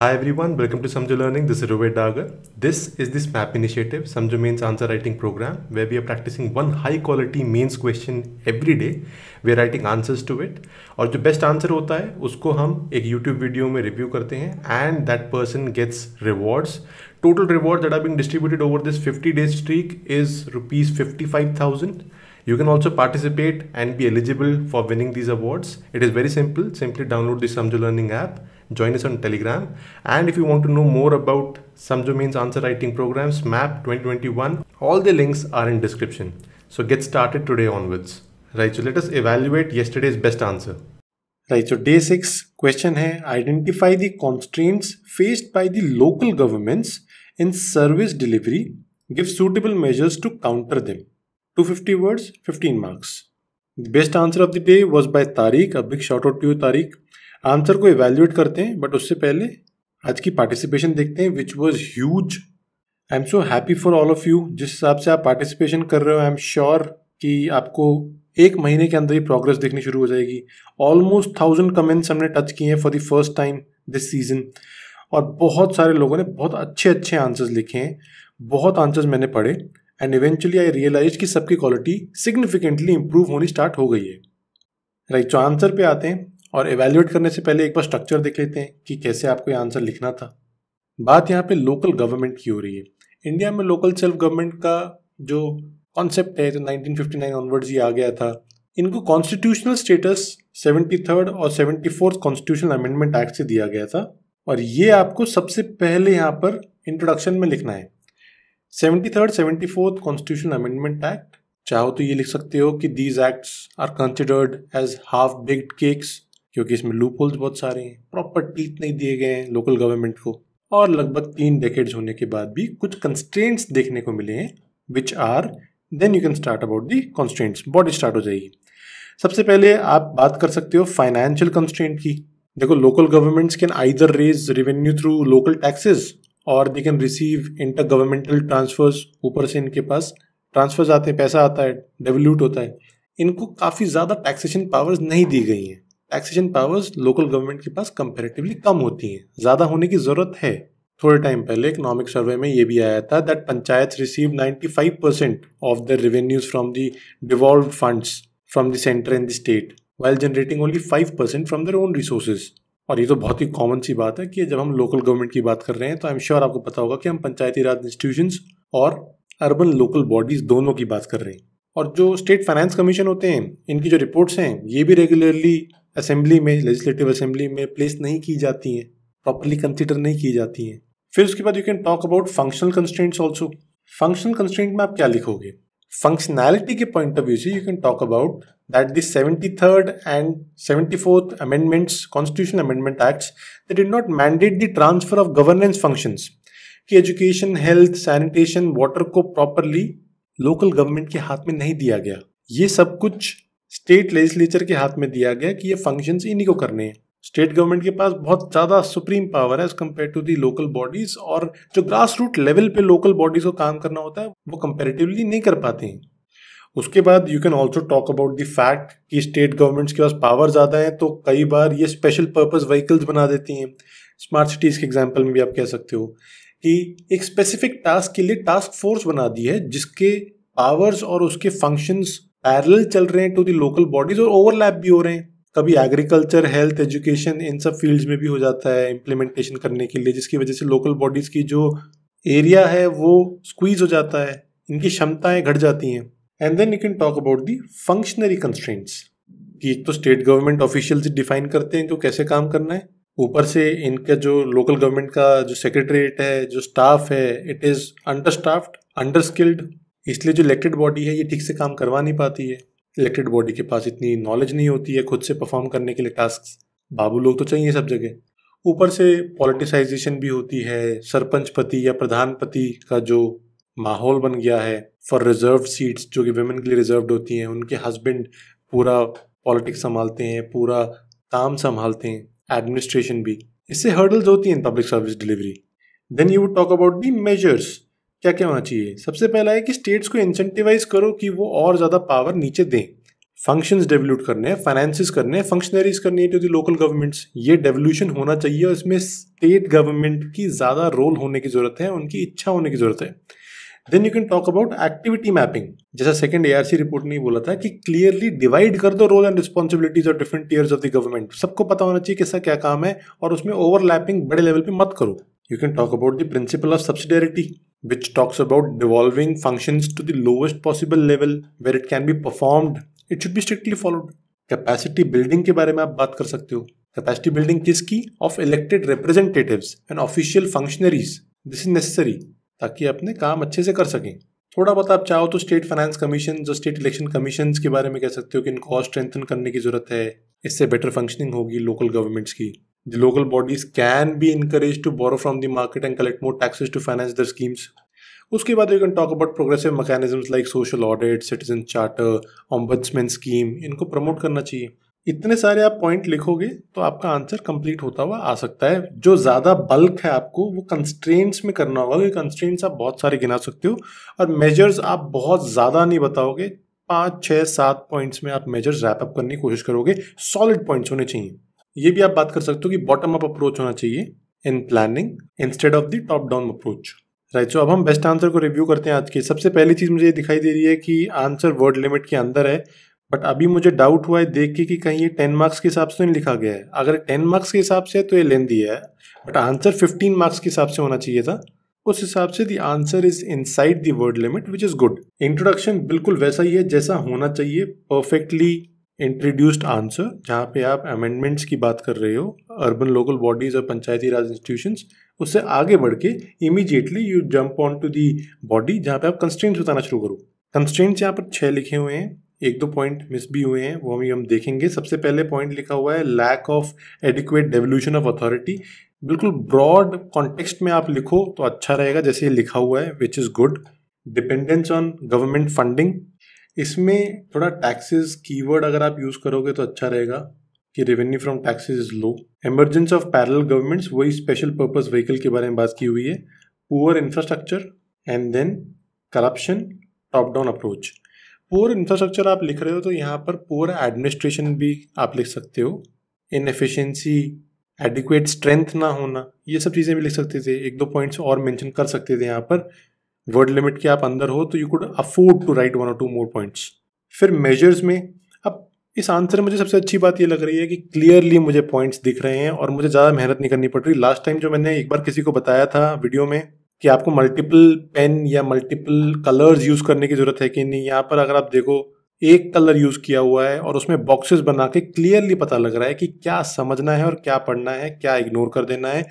Hi everyone, welcome to Samjo Learning. This is Rohit Dagar. This is this MAP initiative, Samjo Mains Answer Writing Program, where we are practicing one high quality mains question every day. We are writing answers to it. और जो best answer होता है उसको हम एक YouTube video में review करते हैं and that person gets rewards. Total reward that are being distributed over this 50 days streak is rupees 55,000. You can also participate and be eligible for winning these awards. It is very simple. Simply download the Samjo Learning app, join us on Telegram. And if you want to know more about Samjo Means Answer Writing Programs MAP 2021, all the links are in description. So get started today onwards. Right, so let us evaluate yesterday's best answer. Right, so day 6 question hai identify the constraints faced by the local governments in service delivery, give suitable measures to counter them. 250 words, 15 marks. The best answer of the day was by तारीख a big shout out to you तारीख answer को evaluate करते हैं but उससे पहले आज की participation देखते हैं which was huge I am so happy for all of you जिस हिसाब से आप पार्टिसिपेशन कर रहे हो आई एम श्योर कि आपको एक महीने के अंदर ही प्रोग्रेस देखनी शुरू हो जाएगी ऑलमोस्ट थाउजेंड कमेंट्स हमने टच किए हैं for the first time this season और बहुत सारे लोगों ने बहुत अच्छे अच्छे आंसर्स लिखे हैं बहुत आंसर्स मैंने पढ़े एंड इवेंचुअली आई रियलाइज कि सबकी क्वालिटी सिग्निफिकेंटली इंप्रूव होनी स्टार्ट हो गई है राइट तो आंसर पे आते हैं और एवेल्युएट करने से पहले एक बार स्ट्रक्चर देख लेते हैं कि कैसे आपको ये आंसर लिखना था बात यहाँ पे लोकल गवर्नमेंट की हो रही है इंडिया में लोकल सेल्फ गवर्नमेंट का जो कॉन्सेप्ट है तो 1959 ऑनवर्ड्स ये आ गया था इनको कॉन्स्टिट्यूशनल स्टेटस थर्ड और फोर्थ कॉन्स्टिट्यूशनल अमेंडमेंट एक्ट से दिया गया था और ये आपको सबसे पहले यहाँ पर इंट्रोडक्शन में लिखना है seventy third seventy fourth constitution amendment act चाहो तो ये लिख सकते हो कि these acts are considered as half baked cakes क्योंकि इसमें लूप होल्स बहुत सारे हैं प्रॉपर टीथ नहीं दिए गए हैं लोकल गवर्नमेंट को और लगभग तीन डेकेड्स होने के बाद भी कुछ कंस्ट्रेंट्स देखने को मिले हैं which are then you can start about the constants body start हो जाएगी सबसे पहले आप बात कर सकते हो फाइनेंशियल कंस्टेंट की देखो local governments can either raise revenue through local taxes और they can receive inter governmental transfers ऊपर से इनके पास ट्रांसफर्स आते हैं पैसा आता है डेवल्यूट होता है इनको काफ़ी ज़्यादा टैक्सेशन पावर्स नहीं दी गई हैं टैक्सेशन पावर्स लोकल गवर्नमेंट के पास कंपेरेटिवली कम होती हैं ज़्यादा होने की ज़रूरत है थोड़े टाइम पहले इकोनॉमिक सर्वे में ये भी आया था that panchayat receive 95 percent of the revenues from the devolve funds from the centre and the state while generating only five percent from their own resources और ये तो बहुत ही कॉमन सी बात है कि जब हम लोकल गवर्नमेंट की बात कर रहे हैं तो आई एम श्योर आपको पता होगा कि हम पंचायती राज इंस्टीट्यूशंस और अर्बन लोकल बॉडीज दोनों की बात कर रहे हैं और जो स्टेट फाइनेंस कमीशन होते हैं इनकी जो रिपोर्ट्स हैं ये भी रेगुलरली असेंबली में लेजिस्लेटिव असेंबली में प्लेस नहीं की जाती हैं प्रॉपरली कंसिडर नहीं की जाती हैं फिर उसके बाद you can talk about functional constants also functional constant में आप क्या लिखोगे फंक्शनैलिटी के पॉइंट ऑफ व्यू से you can talk about that the 73rd and 74th amendments constitution amendment acts they did not mandate the transfer of governance functions कि education health sanitation water को properly local government के हाथ में नहीं दिया गया ये सब कुछ स्टेट लेजिस्लेचर के हाथ में दिया गया कि ये फंक्शंस इन्हीं को करने हैं स्टेट गवर्नमेंट के पास बहुत ज़्यादा सुप्रीम पावर है as compare to the local bodies और जो ग्रास रूट लेवल पे लोकल बॉडीज को काम करना होता है वो कंपेरेटिवली नहीं कर पाते हैं उसके बाद you can also talk about the fact कि स्टेट गवर्नमेंट्स के पास पावर ज़्यादा है तो कई बार ये स्पेशल पर्पज़ व्हीकल्स बना देती हैं स्मार्ट सिटीज़ के एग्जाम्पल में भी आप कह सकते हो कि एक स्पेसिफिक टास्क के लिए टास्क फोर्स बना दी है जिसके पावर्स और उसके फंक्शंस पैरल चल रहे हैं टू द लोकल बॉडीज और ओवरलैप भी हो रहे हैं कभी एग्रीकल्चर हेल्थ एजुकेशन इन सब फील्ड्स में भी हो जाता है इम्प्लीमेंटेशन करने के लिए जिसकी वजह से लोकल बॉडीज़ की जो एरिया है वो स्क्वीज़ हो जाता है इनकी क्षमताएं घट जाती हैं and then you can talk about the functionary constraints कि एक तो स्टेट गवर्नमेंट ऑफिशियल डिफाइन करते हैं कि वो कैसे काम करना है ऊपर से इनका जो लोकल गवर्नमेंट का जो सेक्रेटरीट है जो स्टाफ है it is under staffed under skilled इसलिए जो इलेक्टेड बॉडी है ये ठीक से काम करवा नहीं पाती है इलेक्टेड बॉडी के पास इतनी नॉलेज नहीं होती है खुद से परफॉर्म करने के लिए टास्क बाबू लोग तो चाहिए सब जगह ऊपर से पॉलिटिसाइजेशन भी होती है सरपंच पति या प्रधानपति का जो माहौल बन गया है फॉर रिजर्व सीट्स जो कि वेमेन के लिए रिजर्व होती हैं उनके हस्बैंड पूरा पॉलिटिक्स संभालते हैं पूरा काम संभालते हैं एडमिनिस्ट्रेशन भी इससे हर्डल्स होती हैं public service delivery then you would talk about the measures क्या क्या होना चाहिए सबसे पहला है कि स्टेट्स को इंसेंटिवाइज करो कि वो और ज़्यादा पावर नीचे दें फंक्शंस डेवल्यूट करने हैं फाइनेंसिस करने हैं फंक्शनरीज करनी है टू दी लोकल गवर्नमेंट्स ये डेवल्यूशन होना चाहिए और इसमें स्टेट गवर्नमेंट की ज़्यादा रोल होने की ज़रूरत है उनकी इच्छा होने की ज़रूरत है then you can talk about activity mapping जैसा सेकंड एआरसी रिपोर्ट ने बोला था कि क्लियरली डिवाइड कर दो रोल एंड रिस्पॉन्सिबिलिटीज और different tiers of the government सबको पता होना चाहिए किसका क्या काम है और उसमें ओवरलैपिंग बड़े लेवल पे मत करो you can talk about the principle of subsidiarity which talks about devolving function to the lowest possible level where it can be performed it should be strictly followed capacity building के बारे में आप बात कर सकते हो कैपेसिटी बिल्डिंग किसकी of elected representative and official functionaries this is necessary ताकि अपने काम अच्छे से कर सकें थोड़ा बहुत आप चाहो तो स्टेट फाइनेंस कमीशन और स्टेट इलेक्शन कमीशन के बारे में कह सकते हो कि इनको और स्ट्रेंथन करने की ज़रूरत है इससे बेटर फंक्शनिंग होगी लोकल गवर्नमेंट्स की the local bodies can be encouraged to borrow from the market and collect more taxes to finance their schemes उसके बाद you can talk about progressive mechanisms like social audit citizen charter ombudsman scheme इनको promote करना चाहिए इतने सारे आप point लिखोगे तो आपका आंसर कंप्लीट होता हुआ आ सकता है जो ज़्यादा बल्क है आपको वो कंस्ट्रेंट्स में करना होगा क्योंकि कंस्ट्रेंट्स आप बहुत सारे गिना सकते हो और मेजर्स आप बहुत ज़्यादा नहीं बताओगे पाँच छः सात पॉइंट्स में आप मेजर्स रैपअप करने की कोशिश करोगे सॉलिड पॉइंट्स होने चाहिए ये भी आप बात कर सकते हो कि बॉटम अप अप्रोच होना चाहिए in planning instead of the top down approach right so अब हम बेस्ट आंसर को रिव्यू करते हैं आज के सबसे पहली चीज़ मुझे दिखाई दे रही है कि आंसर वर्ड लिमिट के अंदर है बट अभी मुझे डाउट हुआ है देख के कि कहीं ये टेन मार्क्स के हिसाब से तो नहीं लिखा गया है अगर टेन मार्क्स के हिसाब से है तो ये लेंदी है बट आंसर फिफ्टीन मार्क्स के हिसाब से होना चाहिए था उस हिसाब से दी आंसर इज इन साइड the word limit which is good introduction बिल्कुल वैसा ही है जैसा होना चाहिए परफेक्टली इंट्रोड्यूस्ड आंसर जहाँ पे आप अमेंडमेंट्स की बात कर रहे हो अर्बन लोकल बॉडीज और पंचायती राज इंस्टीट्यूशन उससे आगे बढ़ के immediately you jump on to the body जहाँ पे आप कंस्टेंट्स बताना शुरू करो कंस्टेंट्स यहाँ पर छः लिखे हुए हैं एक दो पॉइंट मिस भी हुए हैं वो अभी हम देखेंगे सबसे पहले पॉइंट लिखा हुआ है lack of adequate devolution of authority बिल्कुल ब्रॉड कॉन्टेक्स्ट में आप लिखो तो अच्छा रहेगा जैसे ये लिखा हुआ है which is good dependence on government funding इसमें थोड़ा टैक्सेस कीवर्ड अगर आप यूज़ करोगे तो अच्छा रहेगा कि revenue from taxes is low emergence of parallel governments वही स्पेशल पर्पस व्हीकल के बारे में बात की हुई है poor infrastructure and then corruption top down approach poor infrastructure आप लिख रहे हो तो यहाँ पर पोअर एडमिनिस्ट्रेशन भी आप लिख सकते हो इन एफिशेंसी एडिक्वेट स्ट्रेंथ ना होना ये सब चीज़ें भी लिख सकते थे एक दो पॉइंट्स और मेंशन कर सकते थे यहाँ पर वर्ड लिमिट के आप अंदर हो तो you could afford to write one और टू मोर पॉइंट्स फिर मेजर्स में अब इस आंसर में मुझे सबसे अच्छी बात ये लग रही है कि क्लियरली मुझे पॉइंट्स दिख रहे हैं और मुझे ज़्यादा मेहनत नहीं करनी पड़ रही लास्ट टाइम जो मैंने एक बार किसी को बताया था वीडियो में कि आपको मल्टीपल पेन या मल्टीपल कलर्स यूज़ करने की ज़रूरत है कि नहीं यहाँ पर अगर आप देखो एक कलर यूज़ किया हुआ है और उसमें बॉक्सेस बना के क्लियरली पता लग रहा है कि क्या समझना है और क्या पढ़ना है क्या इग्नोर कर देना है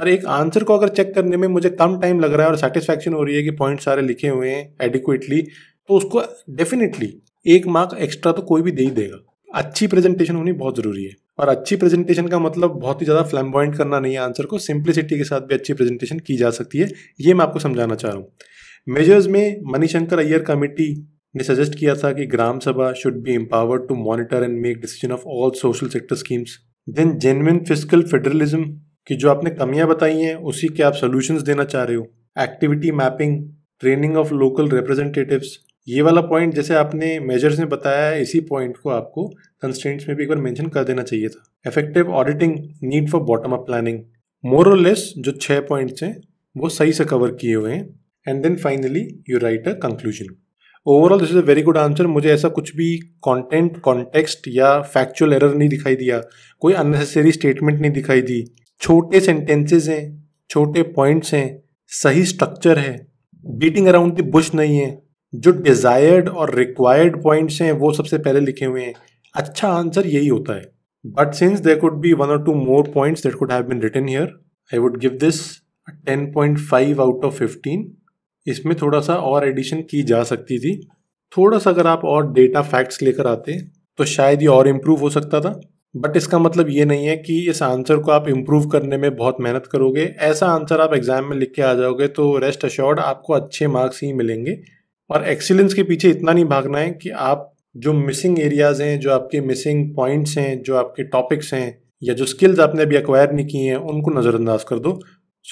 और एक आंसर को अगर चेक करने में मुझे कम टाइम लग रहा है और सेटिस्फैक्शन हो रही है कि पॉइंट सारे लिखे हुए हैं एडिक्वेटली तो उसको डेफिनेटली एक मार्क एक्स्ट्रा तो कोई भी दे ही देगा अच्छी प्रेजेंटेशन होनी बहुत ज़रूरी है और अच्छी प्रेजेंटेशन का मतलब बहुत ही ज़्यादा फ्लैम्बॉइंट करना नहीं है आंसर को सिंप्लिसिटी के साथ भी अच्छी प्रेजेंटेशन की जा सकती है ये मैं आपको समझाना चाह रहा हूँ मेजर्स में मनीशंकर अय्यर कमेटी ने सजेस्ट किया था कि gram sabha should be empowered to monitor and make decision of all social sector schemes then genuine physical federalism की जो आपने कमियां बताई हैं उसी के आप सोल्यूशंस देना चाह रहे हो activity mapping training of local representatives ये वाला पॉइंट जैसे आपने मेजर्स में बताया है इसी पॉइंट को आपको कंस्टेंट्स में भी एक बार मेंशन कर देना चाहिए था effective auditing need for bottom up planning more और लेस जो छः पॉइंट्स हैं वो सही से कवर किए हुए हैं and then finally you write a conclusion overall this is a very good answer मुझे ऐसा कुछ भी कॉन्टेंट कॉन्टेक्स्ट या फैक्चुअल एरर नहीं दिखाई दिया कोई अननेसेसरी स्टेटमेंट नहीं दिखाई दी छोटे सेंटेंसेज हैं छोटे पॉइंट्स हैं सही स्ट्रक्चर है बीटिंग अराउंड द बुश नहीं है जो डिज़ायर्ड और रिक्वायर्ड पॉइंट्स हैं वो सबसे पहले लिखे हुए हैं अच्छा आंसर यही होता है but since there could be one और two more points that could have been written here I would give this out of fifteen इसमें थोड़ा सा और एडिशन की जा सकती थी थोड़ा सा अगर आप और डेटा फैक्ट्स लेकर आते तो शायद ये और इम्प्रूव हो सकता था बट इसका मतलब ये नहीं है कि इस आंसर को आप इम्प्रूव करने में बहुत मेहनत करोगे ऐसा आंसर आप एग्जाम में लिख के आ जाओगे तो रेस्ट अश्योर्ड आपको अच्छे मार्क्स ही मिलेंगे और एक्सीलेंस के पीछे इतना नहीं भागना है कि आप जो मिसिंग एरियाज हैं जो आपके मिसिंग पॉइंट्स हैं जो आपके टॉपिक्स हैं या जो स्किल्स आपने अभी अक्वायर नहीं किए हैं उनको नज़रअंदाज कर दो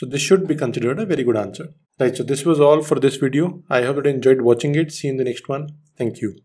so this should be considered a very good answer right so this was all for this video I have enjoyed watching it see in the next one thank you